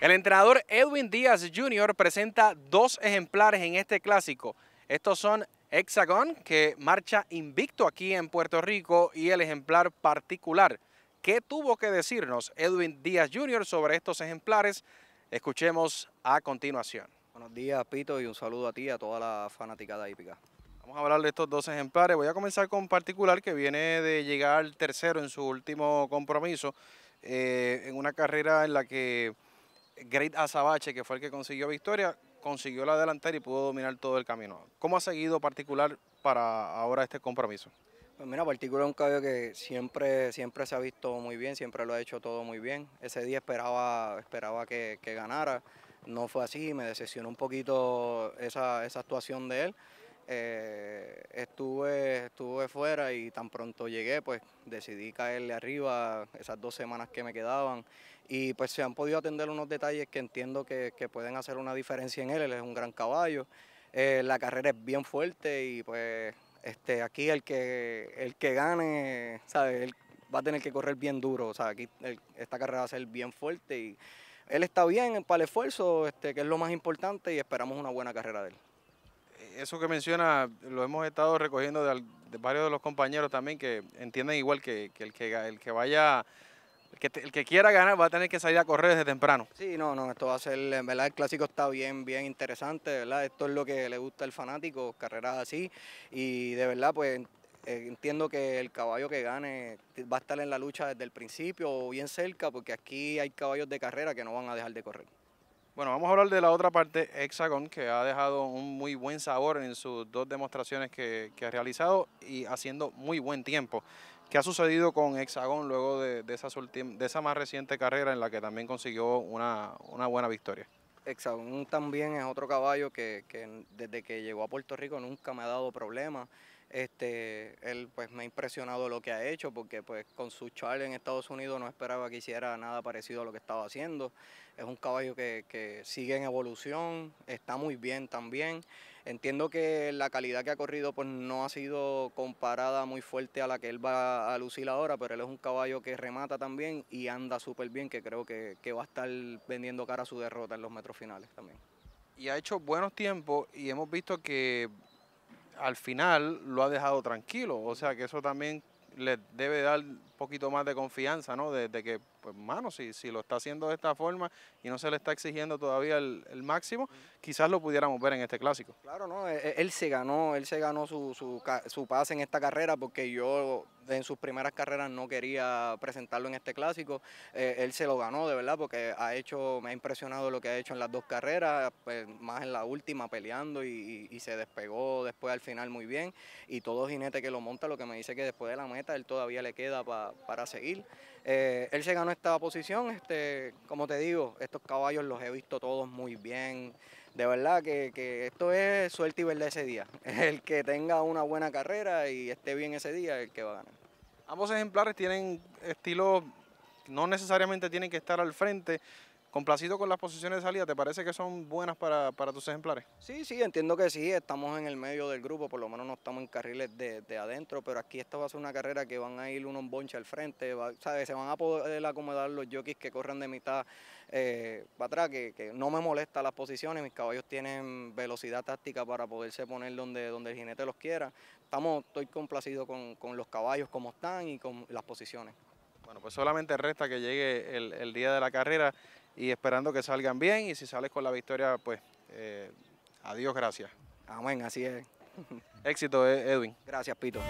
El entrenador Edwin Díaz Jr. presenta dos ejemplares en este clásico. Estos son Hexagon, que marcha invicto aquí en Puerto Rico, y el ejemplar particular. ¿Qué tuvo que decirnos Edwin Díaz Jr. sobre estos ejemplares? Escuchemos a continuación. Buenos días, Pito, y un saludo a ti y a toda la fanaticada hípica. Vamos a hablar de estos dos ejemplares. Voy a comenzar con particular, que viene de llegar tercero en su último compromiso, eh, en una carrera en la que Great Azabache, que fue el que consiguió victoria, consiguió la delantera y pudo dominar todo el camino. ¿Cómo ha seguido particular para ahora este compromiso? Pues mira, particular es un caballo que siempre, siempre se ha visto muy bien, siempre lo ha hecho todo muy bien. Ese día esperaba, esperaba que, ganara, no fue así, me decepcionó un poquito esa, esa actuación de él. Eh, estuve, estuve fuera y tan pronto llegué, pues decidí caerle arriba esas dos semanas que me quedaban y pues se han podido atender unos detalles que entiendo que, pueden hacer una diferencia en él, él es un gran caballo, eh, la carrera es bien fuerte y pues este, aquí el que, el que gane, ¿sabes? Él va a tener que correr bien duro, o sea, aquí esta carrera va a ser bien fuerte y él está bien para el esfuerzo, este, que es lo más importante y esperamos una buena carrera de él eso que menciona lo hemos estado recogiendo de, varios de los compañeros también que entienden igual que, el que el que vaya que, quiera ganar va a tener que salir a correr desde temprano. Sí, no, no, esto va a ser, en verdad el clásico está bien, bien interesante, ¿verdad? Esto es lo que le gusta al fanático, carreras así, y de verdad, pues eh, entiendo que el caballo que gane va a estar en la lucha desde el principio o bien cerca, porque aquí hay caballos de carrera que no van a dejar de correr. Bueno, vamos a hablar de la otra parte, Hexagon, que ha dejado un muy buen sabor en sus dos demostraciones que, que ha realizado y haciendo muy buen tiempo. ¿Qué ha sucedido con Hexagon luego de, esa más reciente carrera en la que también consiguió una, buena victoria? Hexagon también es otro caballo que, que desde que llegó a Puerto Rico nunca me ha dado problemas. Este, él pues me ha impresionado lo que ha hecho porque pues con su charla en Estados Unidos no esperaba que hiciera nada parecido a lo que estaba haciendo. Es un caballo que, sigue en evolución, está muy bien también. Entiendo que la calidad que ha corrido pues no ha sido comparada muy fuerte a la que él va a lucir ahora, pero él es un caballo que remata también y anda súper bien, que creo que, que va a estar vendiendo cara a su derrota en los metros finales también. Y ha hecho buenos tiempos y hemos visto que al final lo ha dejado tranquilo. O sea que eso también le debe dar poquito más de confianza, ¿no? De, que, pues, mano, si, si lo está haciendo de esta forma y no se le está exigiendo todavía el, máximo, quizás lo pudiéramos ver en este clásico. Claro, no, e, e, él, se ganó, él se ganó su, su, pase en esta carrera porque yo en sus primeras carreras no quería presentarlo en este clásico. Eh, él se lo ganó, de verdad, porque ha hecho, me ha impresionado lo que ha hecho en las dos carreras, pues, más en la última peleando y, se despegó después al final muy bien. Y todo jinete que lo monta, lo que me dice que después de la meta él todavía le queda para para, seguir. Eh, él se ganó esta posición, este, como te digo, estos caballos los he visto todos muy bien. De verdad que, esto es suerte y verdad ese día. El que tenga una buena carrera y esté bien ese día es el que va a ganar. Ambos ejemplares tienen estilo no necesariamente tienen que estar al frente, ¿Complacido con las posiciones de salida? ¿Te parece que son buenas para, tus ejemplares? Sí, sí, entiendo que sí. Estamos en el medio del grupo, por lo menos no estamos en carriles de, adentro, pero aquí esto va a ser una carrera que van a ir unos bonches al frente, se van a poder acomodar los jockeys que corren de mitad eh, para atrás, que, no me molesta las posiciones, mis caballos tienen velocidad táctica para poderse poner donde, donde el jinete los quiera. Estamos, estoy complacido con, los caballos como están y con las posiciones. Bueno, pues solamente resta que llegue el día de la carrera y esperando que salgan bien y si sales con la victoria, pues eh, adiós, gracias. Amén, así es. Éxito, e-, Edwin. Gracias, Pito.